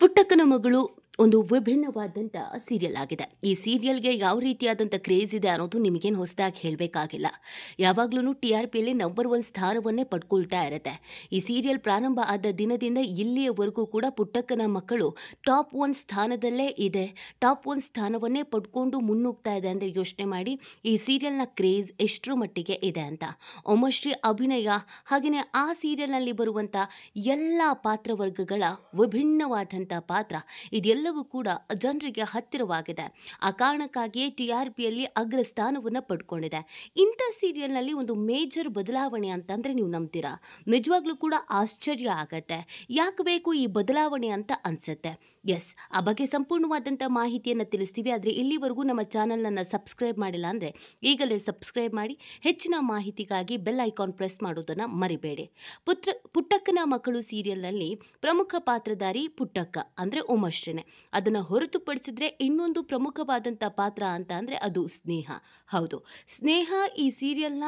ಪುಟ್ಟಕ್ಕನ ಮಗಳು ಒಂದು ವಿಭಿನ್ನವಾದಂಥ ಸೀರಿಯಲ್ ಆಗಿದೆ ಈ ಸೀರಿಯಲ್ಗೆ ಯಾವ ರೀತಿಯಾದಂಥ ಕ್ರೇಜ್ ಇದೆ ಅನ್ನೋದು ನಿಮಗೇನು ಹೊಸದಾಗಿ ಹೇಳಬೇಕಾಗಿಲ್ಲ ಯಾವಾಗಲೂ ಟಿ ಆರ್ ಪಿಯಲ್ಲಿ ನಂಬರ್ ಒನ್ ಸ್ಥಾನವನ್ನೇ ಪಡ್ಕೊಳ್ತಾ ಇರುತ್ತೆ ಈ ಸೀರಿಯಲ್ ಪ್ರಾರಂಭ ಆದ ದಿನದಿಂದ ಇಲ್ಲಿಯವರೆಗೂ ಕೂಡ ಪುಟ್ಟಕ್ಕನ ಮಕ್ಕಳು ಟಾಪ್ ಒನ್ ಸ್ಥಾನದಲ್ಲೇ ಇದೆ ಟಾಪ್ ಒನ್ ಸ್ಥಾನವನ್ನೇ ಪಡ್ಕೊಂಡು ಮುನ್ನುಗ್ತಾ ಇದೆ ಅಂದರೆ ಯೋಚನೆ ಮಾಡಿ ಈ ಸೀರಿಯಲ್ನ ಕ್ರೇಜ್ ಎಷ್ಟರ ಮಟ್ಟಿಗೆ ಇದೆ ಅಂತ ಒಮ್ಮಶ್ರೀ ಅಭಿನಯ ಹಾಗೆಯೇ ಆ ಸೀರಿಯಲ್ನಲ್ಲಿ ಬರುವಂಥ ಎಲ್ಲ ಪಾತ್ರವರ್ಗಗಳ ವಿಭಿನ್ನವಾದಂಥ ಪಾತ್ರ ಇದೆಲ್ಲ ಎಲ್ಲವೂ ಕೂಡ ಜನರಿಗೆ ಹತ್ತಿರವಾಗಿದೆ ಆ ಕಾರಣಕ್ಕಾಗಿಯೇ ಟಿ ಆರ್ ಪಿಯಲ್ಲಿ ಅಗ್ರ ಸ್ಥಾನವನ್ನು ಪಡ್ಕೊಂಡಿದೆ ಇಂಥ ಸೀರಿಯಲ್ನಲ್ಲಿ ಒಂದು ಮೇಜರ್ ಬದಲಾವಣೆ ಅಂತಂದರೆ ನೀವು ನಂಬ್ತೀರಾ ನಿಜವಾಗ್ಲೂ ಕೂಡ ಆಶ್ಚರ್ಯ ಆಗತ್ತೆ ಯಾಕೆ ಬೇಕು ಈ ಬದಲಾವಣೆ ಅಂತ ಅನಿಸುತ್ತೆ ಎಸ್ ಆ ಬಗ್ಗೆ ಸಂಪೂರ್ಣವಾದಂಥ ಮಾಹಿತಿಯನ್ನು ತಿಳಿಸ್ತೀವಿ ಆದರೆ ಇಲ್ಲಿವರೆಗೂ ನಮ್ಮ ಚಾನಲನ್ನು ಸಬ್ಸ್ಕ್ರೈಬ್ ಮಾಡಿಲ್ಲ ಅಂದರೆ ಈಗಲೇ ಸಬ್ಸ್ಕ್ರೈಬ್ ಮಾಡಿ ಹೆಚ್ಚಿನ ಮಾಹಿತಿಗಾಗಿ ಬೆಲ್ ಐಕಾನ್ ಪ್ರೆಸ್ ಮಾಡೋದನ್ನು ಮರಿಬೇಡಿ ಪುತ್ರ ಪುಟ್ಟಕ್ಕನ ಮಕ್ಕಳು ಸೀರಿಯಲ್ನಲ್ಲಿ ಪ್ರಮುಖ ಪಾತ್ರಧಾರಿ ಪುಟ್ಟಕ್ಕ ಅಂದರೆ ಉಮಶ್ರೇನೆ ಅದನ್ನು ಹೊರತುಪಡಿಸಿದ್ರೆ ಇನ್ನೊಂದು ಪ್ರಮುಖವಾದಂಥ ಪಾತ್ರ ಅಂತ ಅಂದರೆ ಅದು ಸ್ನೇಹ ಹೌದು ಸ್ನೇಹ ಈ ಸೀರಿಯಲ್ನ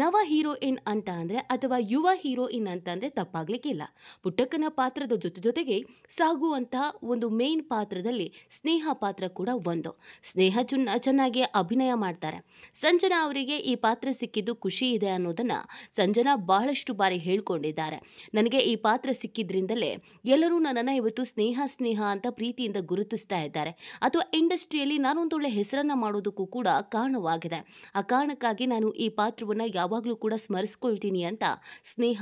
ನವ ಹೀರೋಯಿನ್ ಅಂತ ಅಂದರೆ ಅಥವಾ ಯುವ ಹೀರೋಯಿನ್ ಅಂತ ಅಂದರೆ ತಪ್ಪಾಗಲಿಕ್ಕಿಲ್ಲ ಪುಟ್ಟಕ್ಕನ ಪಾತ್ರದ ಜೊತೆ ಜೊತೆಗೆ ಸಾಗುವಂಥ ಒಂದು ಮೇನ್ ಪಾತ್ರದಲ್ಲಿ ಸ್ನೇಹ ಪಾತ್ರ ಕೂಡ ಒಂದು ಸ್ನೇಹ ಚುನ್ನ ಚೆನ್ನಾಗಿ ಅಭಿನಯ ಮಾಡ್ತಾರೆ ಸಂಜನಾ ಅವರಿಗೆ ಈ ಪಾತ್ರ ಸಿಕ್ಕಿದ್ದು ಖುಷಿ ಇದೆ ಅನ್ನೋದನ್ನು ಸಂಜನಾ ಬಹಳಷ್ಟು ಬಾರಿ ಹೇಳ್ಕೊಂಡಿದ್ದಾರೆ ನನಗೆ ಈ ಪಾತ್ರ ಸಿಕ್ಕಿದ್ರಿಂದಲೇ ಎಲ್ಲರೂ ನನ್ನನ್ನು ಇವತ್ತು ಸ್ನೇಹ ಸ್ನೇಹ ಅಂತ ಪ್ರೀತಿಯಿಂದ ಗುರುತಿಸ್ತಾ ಇದ್ದಾರೆ ಅಥವಾ ಇಂಡಸ್ಟ್ರಿಯಲ್ಲಿ ನಾನೊಂದೊಳ್ಳೆ ಹೆಸರನ್ನು ಮಾಡೋದಕ್ಕೂ ಕೂಡ ಕಾರಣವಾಗಿದೆ ಆ ಕಾರಣಕ್ಕಾಗಿ ನಾನು ಈ ಪಾತ್ರವನ್ನು ಯಾವಾಗಲೂ ಕೂಡ ಸ್ಮರಿಸ್ಕೊಳ್ತೀನಿ ಅಂತ ಸ್ನೇಹ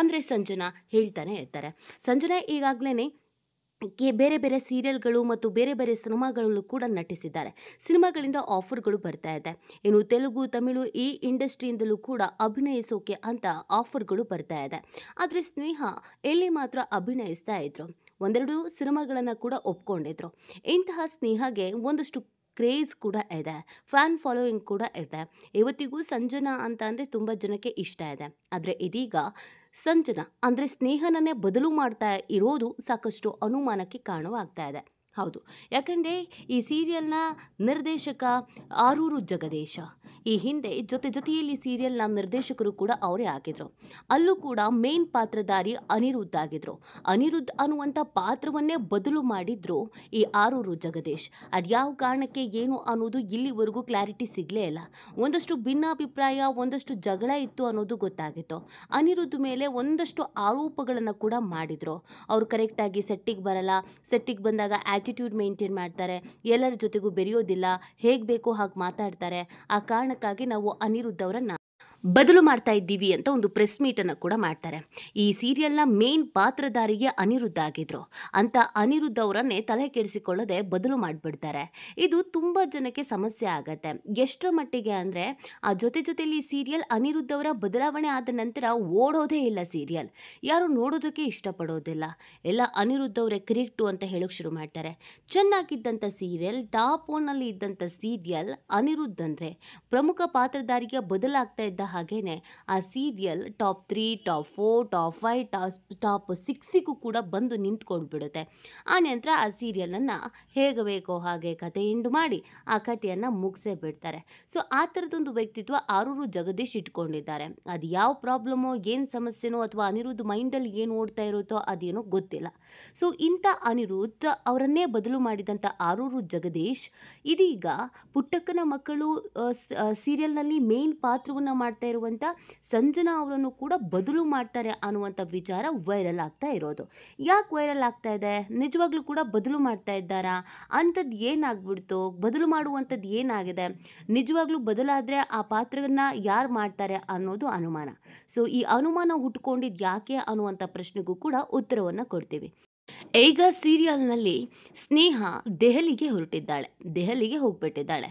ಅಂದರೆ ಸಂಜನಾ ಹೇಳ್ತಾನೆ ಇರ್ತಾರೆ ಸಂಜನಾ ಈಗಾಗಲೇ ಕೆ ಬೇರೆ ಬೇರೆ ಸೀರಿಯಲ್ಗಳು ಮತ್ತು ಬೇರೆ ಬೇರೆ ಸಿನಿಮಾಗಳಲ್ಲೂ ಕೂಡ ನಟಿಸಿದ್ದಾರೆ ಸಿನಿಮಾಗಳಿಂದ ಆಫರ್ಗಳು ಬರ್ತಾ ಇದೆ ಇನ್ನು ತೆಲುಗು ತಮಿಳು ಈ ಇಂಡಸ್ಟ್ರಿಯಿಂದಲೂ ಕೂಡ ಅಭಿನಯಿಸೋಕೆ ಅಂತ ಆಫರ್ಗಳು ಬರ್ತಾ ಇದೆ ಆದರೆ ಸ್ನೇಹ ಎಲ್ಲಿ ಮಾತ್ರ ಅಭಿನಯಿಸ್ತಾ ಇದ್ರು ಒಂದೆರಡು ಸಿನಿಮಾಗಳನ್ನು ಕೂಡ ಒಪ್ಕೊಂಡಿದ್ರು ಇಂತಹ ಸ್ನೇಹಗೆ ಒಂದಷ್ಟು ಕ್ರೇಜ್ ಕೂಡ ಇದೆ ಫ್ಯಾನ್ ಫಾಲೋಯಿಂಗ್ ಕೂಡ ಇದೆ ಇವತ್ತಿಗೂ ಸಂಜನಾ ಅಂತ ಅಂದರೆ ತುಂಬ ಜನಕ್ಕೆ ಇಷ್ಟ ಇದೆ ಆದರೆ ಇದೀಗ ಸಂಜನಾ ಅಂದರೆ ಸ್ನೇಹನನ್ನೇ ಬದಲು ಮಾಡ್ತಾ ಇರೋದು ಸಾಕಷ್ಟು ಅನುಮಾನಕ್ಕೆ ಕಾರಣವಾಗ್ತಾ ಇದೆ ಹೌದು ಯಾಕಂದರೆ ಈ ಸೀರಿಯಲ್ನ ನಿರ್ದೇಶಕ ಆರೂರು ಜಗದೇಶ ಈ ಹಿಂದೆ ಜೊತೆ ಜೊತೆಯಲ್ಲಿ ಸೀರಿಯಲ್ನ ನಿರ್ದೇಶಕರು ಕೂಡ ಅವರೇ ಆಗಿದ್ರು ಅಲ್ಲೂ ಕೂಡ ಮೇನ್ ಪಾತ್ರಧಾರಿ ಅನಿರುದ್ಧ ಆಗಿದ್ರು ಅನಿರುದ್ಧ ಅನ್ನುವಂಥ ಪಾತ್ರವನ್ನೇ ಬದಲು ಮಾಡಿದ್ರು ಈ ಆರೂರು ಜಗದೀಶ್ ಅದು ಯಾವ ಕಾರಣಕ್ಕೆ ಏನು ಅನ್ನೋದು ಇಲ್ಲಿವರೆಗೂ ಕ್ಲಾರಿಟಿ ಸಿಗಲೇ ಇಲ್ಲ ಒಂದಷ್ಟು ಭಿನ್ನಾಭಿಪ್ರಾಯ ಒಂದಷ್ಟು ಜಗಳ ಇತ್ತು ಅನ್ನೋದು ಗೊತ್ತಾಗಿತ್ತು ಅನಿರುದ್ಧ ಮೇಲೆ ಒಂದಷ್ಟು ಆರೋಪಗಳನ್ನು ಕೂಡ ಮಾಡಿದರು ಅವರು ಕರೆಕ್ಟಾಗಿ ಸೆಟ್ಟಿಗೆ ಬರಲ್ಲ ಸೆಟ್ಟಿಗೆ ಬಂದಾಗ ಆ್ಯಕ್ಟ್ ಆ್ಯಟಿಟ್ಯೂಡ್ ಮೇಂಟೈನ್ ಮಾಡ್ತಾರೆ ಎಲ್ಲರ ಜೊತೆಗೂ ಬೆರೆಯೋದಿಲ್ಲ ಹೇಗೆ ಬೇಕೋ ಹಾಗೆ ಮಾತಾಡ್ತಾರೆ ಆ ಕಾರಣಕ್ಕಾಗಿ ನಾವು ಅನಿರುದ್ಧ ಅವರನ್ನು ಬದಲು ಮಾಡ್ತಾ ಇದ್ದೀವಿ ಅಂತ ಒಂದು ಪ್ರೆಸ್ ಮೀಟನ್ನು ಕೂಡ ಮಾಡ್ತಾರೆ ಈ ಸೀರಿಯಲ್ನ ಮೇನ್ ಪಾತ್ರಧಾರಿಗೆ ಅನಿರುದ್ಧ ಆಗಿದ್ರು ಅಂತ ಅನಿರುದ್ಧ ಅವರನ್ನೇ ತಲೆ ಕೆಡಿಸಿಕೊಳ್ಳದೆ ಬದಲು ಮಾಡಿಬಿಡ್ತಾರೆ ಇದು ತುಂಬ ಜನಕ್ಕೆ ಸಮಸ್ಯೆ ಆಗತ್ತೆ ಎಷ್ಟರ ಮಟ್ಟಿಗೆ ಅಂದರೆ ಆ ಜೊತೆ ಈ ಸೀರಿಯಲ್ ಅನಿರುದ್ಧ ಅವರ ಬದಲಾವಣೆ ಆದ ನಂತರ ಓಡೋದೇ ಇಲ್ಲ ಸೀರಿಯಲ್ ಯಾರು ನೋಡೋದಕ್ಕೆ ಇಷ್ಟಪಡೋದಿಲ್ಲ ಎಲ್ಲ ಅನಿರುದ್ಧ ಅವರೇ ಕ್ರಿಕ್ಟು ಅಂತ ಹೇಳೋಕೆ ಶುರು ಮಾಡ್ತಾರೆ ಚೆನ್ನಾಗಿದ್ದಂಥ ಸೀರಿಯಲ್ ಟಾಪ್ ಓನಲ್ಲಿ ಇದ್ದಂಥ ಸೀರಿಯಲ್ ಅನಿರುದ್ಧ ಅಂದರೆ ಪ್ರಮುಖ ಪಾತ್ರಧಾರಿಗೆ ಬದಲಾಗ್ತಾ ಇದ್ದ ಹಾಗೆಯೇ ಆ serial top three top four top five top top ಸಿಕ್ಸಿಗೂ ಕೂಡ ಬಂದು ಬಿಡುತ್ತೆ ಆ ನಂತರ ಆ ಸೀರಿಯಲನ್ನು ಹೇಗೆ ಬೇಕೋ ಹಾಗೆ ಕತೆ ಎಂಡು ಮಾಡಿ ಆ ಕಥೆಯನ್ನು ಮುಗಿಸೇ ಬಿಡ್ತಾರೆ ಸೊ ಆ ಥರದೊಂದು ವ್ಯಕ್ತಿತ್ವ ಆರೂರು ಜಗದೀಶ್ ಇಟ್ಕೊಂಡಿದ್ದಾರೆ ಅದು ಯಾವ ಪ್ರಾಬ್ಲಮೋ ಏನು ಸಮಸ್ಯೆನೋ ಅಥವಾ ಅನಿರುದ್ಧ ಮೈಂಡಲ್ಲಿ ಏನು ಓಡ್ತಾ ಇರುತ್ತೋ ಅದೇನೋ ಗೊತ್ತಿಲ್ಲ ಸೊ ಇಂಥ ಅನಿರುದ್ಧ ಅವರನ್ನೇ ಬದಲು ಮಾಡಿದಂಥ ಆರೂರು ಜಗದೀಶ್ ಇದೀಗ ಪುಟ್ಟಕ್ಕನ ಮಕ್ಕಳು ಸೀರಿಯಲ್ನಲ್ಲಿ ಮೇನ್ ಪಾತ್ರವನ್ನು ಮಾಡ್ತಾ ಮಾಡ್ತಾ ಇರುವಂಥ ಸಂಜನಾ ಅವರನ್ನು ಕೂಡ ಬದಲು ಮಾಡ್ತಾರೆ ಅನ್ನುವಂಥ ವಿಚಾರ ವೈರಲ್ ಆಗ್ತಾ ಇರೋದು ಯಾಕೆ ವೈರಲ್ ಆಗ್ತಾ ಇದೆ ನಿಜವಾಗ್ಲೂ ಕೂಡ ಬದಲು ಮಾಡ್ತಾ ಇದ್ದಾರಾ ಅಂಥದ್ದು ಏನಾಗ್ಬಿಡ್ತು ಬದಲು ಮಾಡುವಂಥದ್ದು ಏನಾಗಿದೆ ನಿಜವಾಗ್ಲೂ ಬದಲಾದರೆ ಆ ಪಾತ್ರವನ್ನ ಯಾರು ಮಾಡ್ತಾರೆ ಅನ್ನೋದು ಅನುಮಾನ ಸೊ ಈ ಅನುಮಾನ ಹುಟ್ಕೊಂಡಿದ್ದು ಯಾಕೆ ಅನ್ನುವಂಥ ಪ್ರಶ್ನೆಗೂ ಕೂಡ ಉತ್ತರವನ್ನು ಕೊಡ್ತೀವಿ ಈಗ ಸೀರಿಯಲ್ನಲ್ಲಿ ಸ್ನೇಹ ದೆಹಲಿಗೆ ಹೊರಟಿದ್ದಾಳೆ ದೆಹಲಿಗೆ ಹೋಗ್ಬಿಟ್ಟಿದ್ದಾಳೆ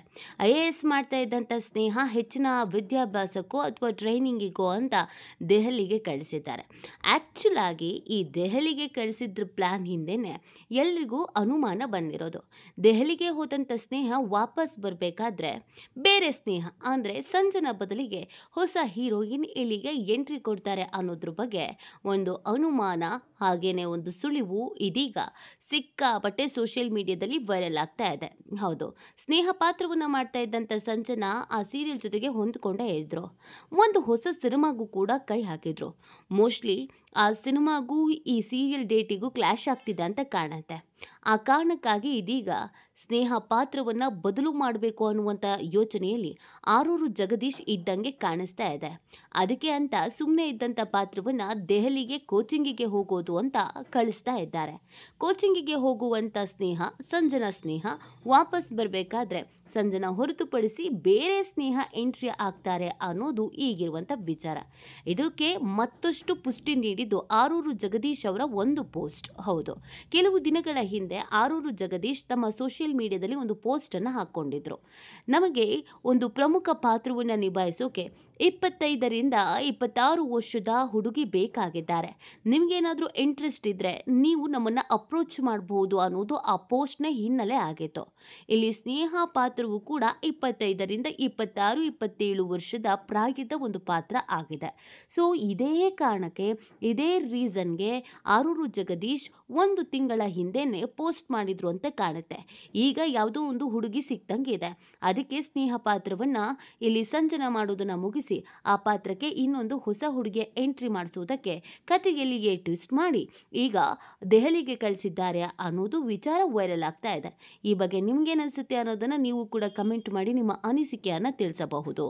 ಐ ಎ ಎಸ್ ಮಾಡ್ತಾ ಇದ್ದಂಥ ಸ್ನೇಹ ಹೆಚ್ಚಿನ ವಿದ್ಯಾಭ್ಯಾಸಕ್ಕೋ ಅಥವಾ ಟ್ರೈನಿಂಗಿಗೋ ಅಂತ ದೆಹಲಿಗೆ ಕಳಿಸಿದ್ದಾರೆ ಆ್ಯಕ್ಚುಲಾಗಿ ಈ ದೆಹಲಿಗೆ ಕಳಿಸಿದ್ರ ಪ್ಲ್ಯಾನ್ ಹಿಂದೆಯೇ ಎಲ್ರಿಗೂ ಅನುಮಾನ ಬಂದಿರೋದು ದೆಹಲಿಗೆ ಹೋದಂಥ ಸ್ನೇಹ ವಾಪಸ್ ಬರಬೇಕಾದ್ರೆ ಬೇರೆ ಸ್ನೇಹ ಅಂದರೆ ಸಂಜನ ಬದಲಿಗೆ ಹೊಸ ಹೀರೋಯಿನ್ ಇಲ್ಲಿಗೆ ಎಂಟ್ರಿ ಕೊಡ್ತಾರೆ ಅನ್ನೋದ್ರ ಬಗ್ಗೆ ಒಂದು ಅನುಮಾನ ಹಾಗೇನೆ ಒಂದು ಸುಳಿವು ಇದೀಗ ಸಿಕ್ಕಾಪಟ್ಟೆ ಸೋಷಿಯಲ್ ಮೀಡಿಯಾದಲ್ಲಿ ವೈರಲ್ ಆಗ್ತಾ ಇದೆ ಹೌದು ಸ್ನೇಹ ಪಾತ್ರವನ್ನು ಮಾಡ್ತಾ ಇದ್ದಂಥ ಸಂಜನಾ ಆ ಸೀರಿಯಲ್ ಜೊತೆಗೆ ಹೊಂದ್ಕೊಂಡೇ ಇದ್ರು ಒಂದು ಹೊಸ ಸಿನಿಮಾಗೂ ಕೂಡ ಕೈ ಹಾಕಿದ್ರು ಮೋಸ್ಟ್ಲಿ ಆ ಸಿನಿಮಾಗೂ ಈ ಸೀರಿಯಲ್ ಡೇಟಿಗೂ ಕ್ಲ್ಯಾಶ್ ಆಗ್ತಿದೆ ಅಂತ ಕಾಣುತ್ತೆ ಆ ಕಾರಣಕ್ಕಾಗಿ ಇದೀಗ ಸ್ನೇಹ ಪಾತ್ರವನ್ನು ಬದಲು ಮಾಡಬೇಕು ಅನ್ನುವಂಥ ಯೋಚನೆಯಲ್ಲಿ ಆರೂರು ಜಗದೀಶ್ ಇದ್ದಂಗೆ ಕಾಣಿಸ್ತಾ ಇದೆ ಅದಕ್ಕೆ ಅಂತ ಸುಮ್ಮನೆ ಇದ್ದಂಥ ಪಾತ್ರವನ್ನು ದೆಹಲಿಗೆ ಕೋಚಿಂಗಿಗೆ ಹೋಗೋದು ಅಂತ ಕಳಿಸ್ತಾ ಇದ್ದಾರೆ ಕೋಚಿಂಗಿಗೆ ಹೋಗುವಂಥ ಸ್ನೇಹ ಸಂಜನಾ ಸ್ನೇಹ ವಾಪಸ್ ಬರಬೇಕಾದ್ರೆ ಸಂಜನ ಹೊರತುಪಡಿಸಿ ಬೇರೆ ಸ್ನೇಹ ಎಂಟ್ರಿ ಆಗ್ತಾರೆ ಅನ್ನೋದು ಈಗಿರುವಂಥ ವಿಚಾರ ಇದಕ್ಕೆ ಮತ್ತಷ್ಟು ಪುಷ್ಟಿ ನೀಡಿದ್ದು ಆರೂರು ಜಗದೀಶ್ ಅವರ ಒಂದು ಪೋಸ್ಟ್ ಹೌದು ಕೆಲವು ದಿನಗಳ ಹಿಂದೆ ಆರೂರು ಜಗದೀಶ್ ತಮ್ಮ ಸೋಷಿಯಲ್ ಮೀಡಿಯಾದಲ್ಲಿ ಒಂದು ಪೋಸ್ಟನ್ನು ಹಾಕ್ಕೊಂಡಿದ್ರು ನಮಗೆ ಒಂದು ಪ್ರಮುಖ ಪಾತ್ರವನ್ನು ನಿಭಾಯಿಸೋಕೆ ಇಪ್ಪತ್ತೈದರಿಂದ ಇಪ್ಪತ್ತಾರು ವರ್ಷದ ಹುಡುಗಿ ಬೇಕಾಗಿದ್ದಾರೆ ನಿಮಗೇನಾದರೂ ಇಂಟ್ರೆಸ್ಟ್ ಇದ್ದರೆ ನೀವು ನಮ್ಮನ್ನು ಅಪ್ರೋಚ್ ಮಾಡಬಹುದು ಅನ್ನೋದು ಆ ಪೋಸ್ಟ್ನ ಹಿನ್ನೆಲೆ ಆಗಿತ್ತು ಇಲ್ಲಿ ಸ್ನೇಹ ಪಾತ್ರ ಪಾತ್ರವು ಕೂಡ ಇಪ್ಪತ್ತೈದರಿಂದ ಇಪ್ಪತ್ತಾರು ಇಪ್ಪತ್ತೇಳು ವರ್ಷದ ಪ್ರಾಯದ ಒಂದು ಪಾತ್ರ ಆಗಿದೆ ಸೊ ಇದೇ ಕಾರಣಕ್ಕೆ ಇದೇ ರೀಸನ್ಗೆ ಆರೂರು ಜಗದೀಶ್ ಒಂದು ತಿಂಗಳ ಹಿಂದೆನೆ ಪೋಸ್ಟ್ ಮಾಡಿದ್ರು ಅಂತ ಕಾಣುತ್ತೆ ಈಗ ಯಾವುದೋ ಒಂದು ಹುಡುಗಿ ಇದೆ ಅದಕ್ಕೆ ಸ್ನೇಹ ಪಾತ್ರವನ್ನು ಇಲ್ಲಿ ಸಂಜನ ಮಾಡೋದನ್ನು ಮುಗಿಸಿ ಆ ಪಾತ್ರಕ್ಕೆ ಇನ್ನೊಂದು ಹೊಸ ಹುಡುಗಿಯ ಎಂಟ್ರಿ ಮಾಡಿಸೋದಕ್ಕೆ ಕತೆಯಲ್ಲಿಗೆ ಟ್ವಿಸ್ಟ್ ಮಾಡಿ ಈಗ ದೆಹಲಿಗೆ ಕಳಿಸಿದ್ದಾರೆ ಅನ್ನೋದು ವಿಚಾರ ವೈರಲ್ ಆಗ್ತಾ ಇದೆ ಈ ಬಗ್ಗೆ ನಿಮ್ಗೆ ಏನಿಸುತ್ತೆ ಅನ್ನೋದನ್ನು ನೀವು ಕೂಡ ಕಮೆಂಟ್ ಮಾಡಿ ನಿಮ್ಮ ಅನಿಸಿಕೆಯನ್ನು ತಿಳಿಸಬಹುದು